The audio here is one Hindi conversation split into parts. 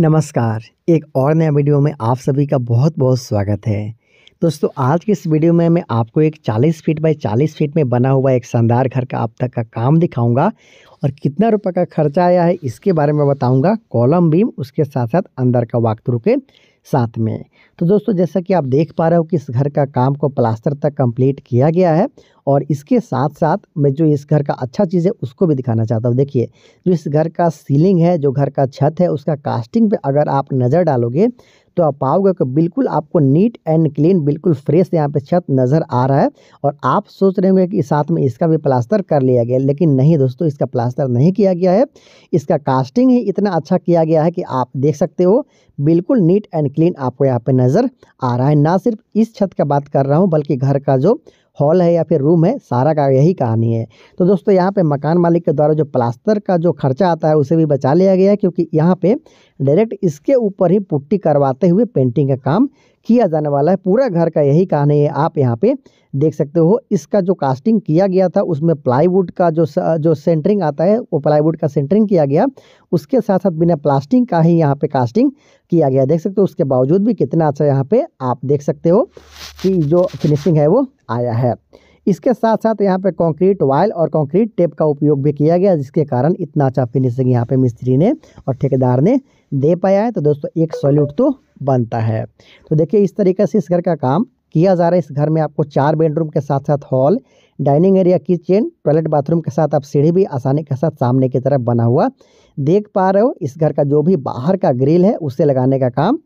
नमस्कार एक और नया वीडियो में आप सभी का बहुत बहुत स्वागत है दोस्तों आज की इस वीडियो में मैं आपको एक 40 फीट बाय 40 फीट में बना हुआ एक शानदार घर का आप तक का काम दिखाऊंगा और कितना रुपए का खर्चा आया है इसके बारे में बताऊंगा कॉलम बीम उसके साथ साथ अंदर का वाकथ्रू के साथ में तो दोस्तों जैसा कि आप देख पा रहे हो कि इस घर का काम को प्लास्टर तक कंप्लीट किया गया है और इसके साथ साथ मैं जो इस घर का अच्छा चीज़ है उसको भी दिखाना चाहता हूँ देखिए जो इस घर का सीलिंग है जो घर का छत है उसका कास्टिंग पे अगर आप नज़र डालोगे तो आप पाओगे कि बिल्कुल आपको नीट एंड क्लीन बिल्कुल फ्रेश यहाँ पे छत नज़र आ रहा है और आप सोच रहे होंगे कि साथ में इसका भी प्लास्टर कर लिया गया लेकिन नहीं दोस्तों इसका प्लास्टर नहीं किया गया है इसका कास्टिंग ही इतना अच्छा किया गया है कि आप देख सकते हो बिल्कुल नीट एंड क्लीन आपको यहाँ पर नज़र आ रहा है ना सिर्फ इस छत का बात कर रहा हूँ बल्कि घर का जो हॉल है या फिर रूम है सारा का यही कहानी है तो दोस्तों यहाँ पे मकान मालिक के द्वारा जो प्लास्टर का जो खर्चा आता है उसे भी बचा लिया गया क्योंकि यहाँ पे डायरेक्ट इसके ऊपर ही पुट्टी करवाते हुए पेंटिंग का काम किया जाने वाला है पूरा घर का यही कहानी है आप यहाँ पे देख सकते हो इसका जो कास्टिंग किया गया था उसमें प्लाईवुड का जो जो सेंटरिंग आता है वो प्लाईवुड का सेंटरिंग किया गया उसके साथ साथ बिना प्लास्टिंग का ही यहाँ पे कास्टिंग किया गया देख सकते हो उसके बावजूद भी कितना अच्छा यहाँ पे आप देख सकते हो कि जो फिनिशिंग है वो आया है इसके साथ साथ यहाँ पे कंक्रीट वायल और कंक्रीट टेप का उपयोग भी किया गया जिसके कारण इतना अच्छा फिनिशिंग यहाँ पे मिस्त्री ने और ठेकेदार ने दे पाया है तो दोस्तों एक सॉल्यूट तो बनता है तो देखिए इस तरीके से इस घर का काम किया जा रहा है इस घर में आपको चार बेडरूम के साथ साथ hall dining area kitchen toilet bathroom के साथ आप सीढ़ी भी आसानी के साथ सामने की तरफ बना हुआ देख पा रहे हो इस घर का जो भी बाहर का ग्रिल है उसे लगाने का काम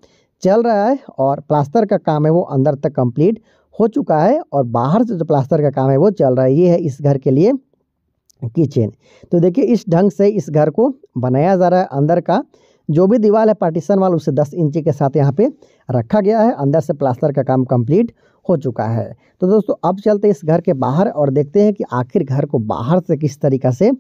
चल रहा है और प्लास्टर का काम है वो अंदर तक कंप्लीट हो चुका है और बाहर से जो प्लास्टर का काम है वो चल रहा है ये है इस घर के लिए किचन तो देखिए इस ढंग से इस घर को बनाया जा रहा है अंदर का जो भी दीवार है पार्टीशन वाल उसे 10 इंची के साथ यहाँ पे रखा गया है अंदर से प्लास्टर का काम कंप्लीट हो चुका है तो दोस्तों अब चलते इस घर के बाहर और देखते हैं कि आखिर घर को बाहर से किस तरीका से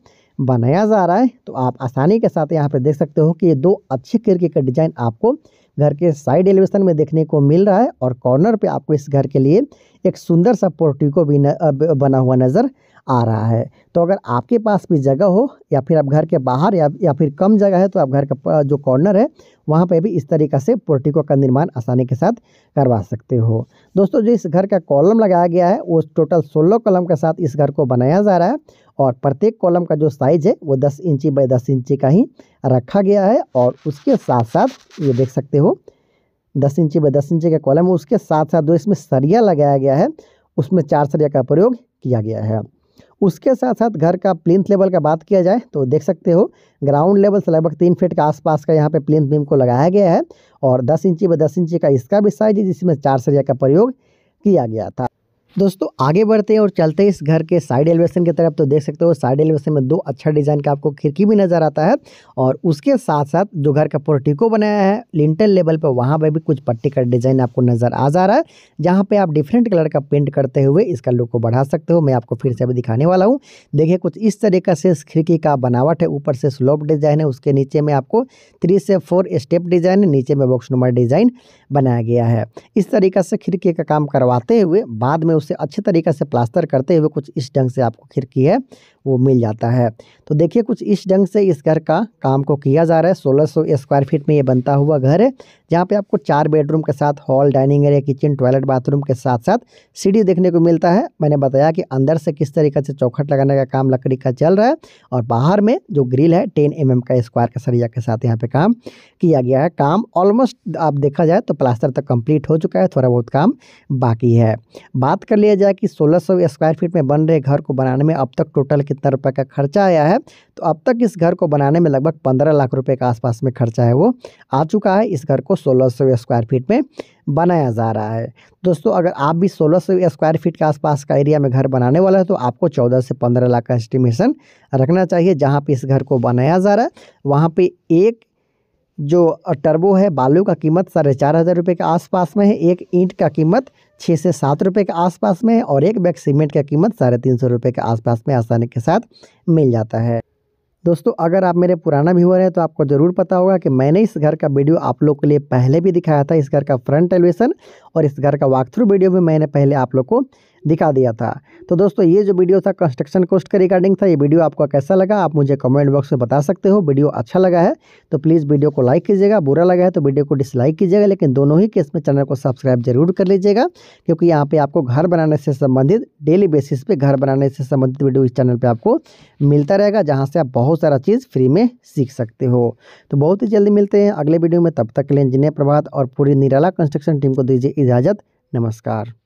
बनाया जा रहा है तो आप आसानी के साथ यहाँ पे देख सकते हो कि ये दो अच्छे किरके का डिज़ाइन आपको घर के साइड एलिवेशन में देखने को मिल रहा है और कॉर्नर पे आपको इस घर के लिए एक सुंदर सा पोर्टिको भी न, बना हुआ नजर आ रहा है तो अगर आपके पास भी जगह हो या फिर आप घर के बाहर या या फिर कम जगह है तो आप घर का जो कॉर्नर है वहाँ पे भी इस तरीक़े से पोर्टिको का निर्माण आसानी के साथ करवा सकते हो दोस्तों जो इस घर का कॉलम लगाया गया है वो टोटल सोलह कॉलम के साथ इस घर को बनाया जा रहा है और प्रत्येक कॉलम का जो साइज़ है वो दस इंची बाई दस इंची का ही रखा गया है और उसके साथ साथ ये देख सकते हो दस इंची बाई दस इंची का कॉलम उसके साथ साथ जो इसमें सरिया लगाया गया है उसमें चार सरिया का प्रयोग किया गया है उसके साथ साथ घर का प्लिंथ लेवल का बात किया जाए तो देख सकते हो ग्राउंड लेवल से लगभग तीन फीट के आसपास का यहाँ पे प्लिंथ बीम को लगाया गया है और दस इंची व दस इंची का इसका भी साइज है जिसमें चार सरिया का प्रयोग किया गया था दोस्तों आगे बढ़ते हैं और चलते हैं इस घर के साइड एलिवेशन की तरफ तो देख सकते हो साइड एलिवेशन में दो अच्छा डिज़ाइन का आपको खिड़की भी नज़र आता है और उसके साथ साथ जो घर का पोर्टिको बनाया है लिंटल लेवल पर वहाँ पर भी कुछ पट्टी का डिज़ाइन आपको नज़र आ जा रहा है जहाँ पर आप डिफरेंट कलर का पेंट करते हुए इसका लुक को बढ़ा सकते हो मैं आपको फिर से अभी दिखाने वाला हूँ देखिए कुछ इस तरीके से इस खिड़की का बनावट है ऊपर से स्लोप डिज़ाइन है उसके नीचे में आपको थ्री से फोर स्टेप डिज़ाइन है नीचे में बॉक्स नंबर डिज़ाइन बनाया गया है इस तरीका से खिड़की का काम करवाते हुए बाद में उस उसे अच्छे तरीके से प्लास्टर करते हुए कुछ इस ढंग से आपको खिड़की है वो मिल जाता है तो देखिए कुछ इस ढंग से इस घर का काम को किया जा रहा है सोलह स्क्वायर फीट में ये बनता हुआ घर है जहाँ पे आपको चार बेडरूम के साथ hall dining area kitchen toilet bathroom के साथ साथ सीढ़ी देखने को मिलता है मैंने बताया कि अंदर से किस तरीके से चौखट लगाने का काम लकड़ी का चल रहा है और बाहर में जो ग्रिल है टेन एम mm का स्क्वायर का सरिया के साथ यहाँ पे काम किया गया है काम ऑलमोस्ट आप देखा जाए तो प्लास्टर तक कंप्लीट हो चुका है थोड़ा बहुत काम बाकी है बात कर लिया जाए कि 1600 स्क्वायर फीट में बन रहे घर को बनाने में अब तक टोटल कितना रुपये का खर्चा आया है तो अब तक इस घर को बनाने में लगभग 15 लाख रुपए के आसपास में खर्चा है वो आ चुका है इस घर को 1600 स्क्वायर फीट में बनाया जा रहा है दोस्तों अगर आप भी 1600 स्क्वायर फीट के आसपास का एरिया में घर बनाने वाला है तो आपको 14 से 15 लाख का एस्टिमेशन रखना चाहिए जहाँ पे इस घर को बनाया जा रहा है वहाँ पे एक जो टर्बो है बालू का कीमत साढ़े चार हज़ार रुपये के आसपास में है एक ईंट का कीमत छः से सात रुपये के आसपास में है और एक बैग सीमेंट का कीमत साढ़े तीन सौ रुपये के आसपास में आसानी के साथ मिल जाता है दोस्तों अगर आप मेरे पुराना व्यूअर हैं तो आपको ज़रूर पता होगा कि मैंने इस घर का वीडियो आप लोग के लिए पहले भी दिखाया था इस घर का फ्रंट एलिवेशन और इस घर का वाक थ्रू वीडियो भी मैंने पहले आप लोग को दिखा दिया था तो दोस्तों ये जो वीडियो था कंस्ट्रक्शन कोस्ट के रिगार्डिंग था ये वीडियो आपको कैसा लगा आप मुझे कमेंट बॉक्स में बता सकते हो वीडियो अच्छा लगा है तो प्लीज़ वीडियो को लाइक कीजिएगा बुरा लगा है तो वीडियो को डिसलाइक कीजिएगा लेकिन दोनों ही केस में चैनल को सब्सक्राइब जरूर कर लीजिएगा क्योंकि यहाँ पर आपको घर बनाने से संबंधित डेली बेसिस पर घर बनाने से संबंधित वीडियो इस चैनल पर आपको मिलता रहेगा जहाँ से आप बहुत सारा चीज़ फ्री में सीख सकते हो तो बहुत ही जल्दी मिलते हैं अगले वीडियो में तब तक के लिए इंजीनियर प्रभात और पूरी निराला कंस्ट्रक्शन टीम को दीजिए इजाज़त नमस्कार